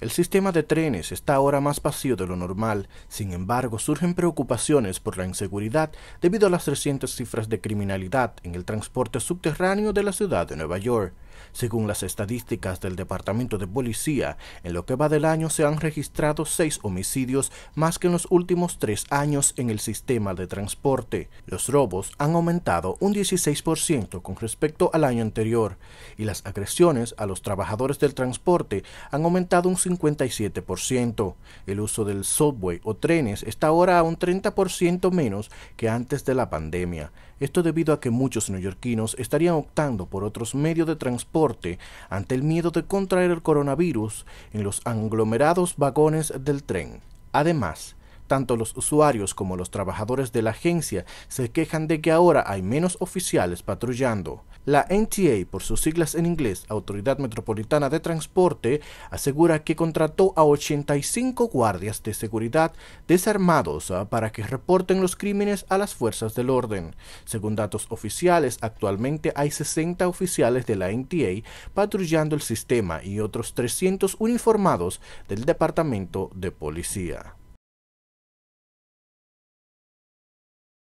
El sistema de trenes está ahora más vacío de lo normal, sin embargo surgen preocupaciones por la inseguridad debido a las recientes cifras de criminalidad en el transporte subterráneo de la ciudad de Nueva York. Según las estadísticas del Departamento de Policía, en lo que va del año se han registrado seis homicidios más que en los últimos tres años en el sistema de transporte. Los robos han aumentado un 16% con respecto al año anterior y las agresiones a los trabajadores del transporte han aumentado un 57%. El uso del subway o trenes está ahora a un 30% menos que antes de la pandemia. Esto debido a que muchos neoyorquinos estarían optando por otros medios de transporte transporte ante el miedo de contraer el coronavirus en los aglomerados vagones del tren. Además, tanto los usuarios como los trabajadores de la agencia se quejan de que ahora hay menos oficiales patrullando. La NTA, por sus siglas en inglés, Autoridad Metropolitana de Transporte, asegura que contrató a 85 guardias de seguridad desarmados ah, para que reporten los crímenes a las fuerzas del orden. Según datos oficiales, actualmente hay 60 oficiales de la NTA patrullando el sistema y otros 300 uniformados del Departamento de Policía.